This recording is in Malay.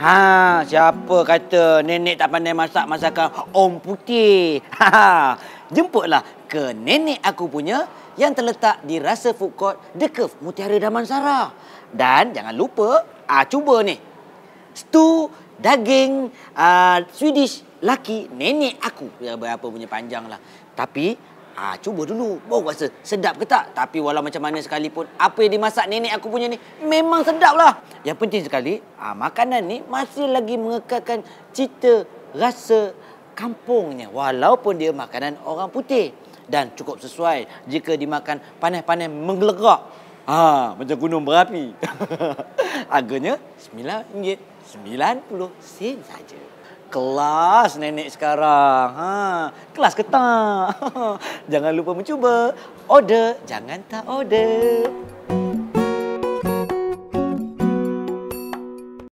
Ha, siapa kata nenek tak pandai masak masakan Om Putih? Ha, ha, jemputlah ke nenek aku punya yang terletak di Rasa Food Court dekat Mutiara Damansara. Dan jangan lupa, ah cuba ni. Stu daging uh, Swedish laki nenek aku. Ya, berapa punya panjang lah. Tapi Ha, cuba dulu. Baru rasa sedap ke tak? Tapi walau macam mana sekalipun, apa yang dimasak nenek aku punya ni, memang sedap lah. Yang penting sekali, ha, makanan ni masih lagi mengekalkan cita rasa kampungnya. Walaupun dia makanan orang putih. Dan cukup sesuai jika dimakan panas-panas menggelegak. Ha, macam gunung berapi. Harganya RM9.90 saja kelas nenek sekarang. Ha, kelas ketak. Jangan lupa mencuba. Order, jangan tak order.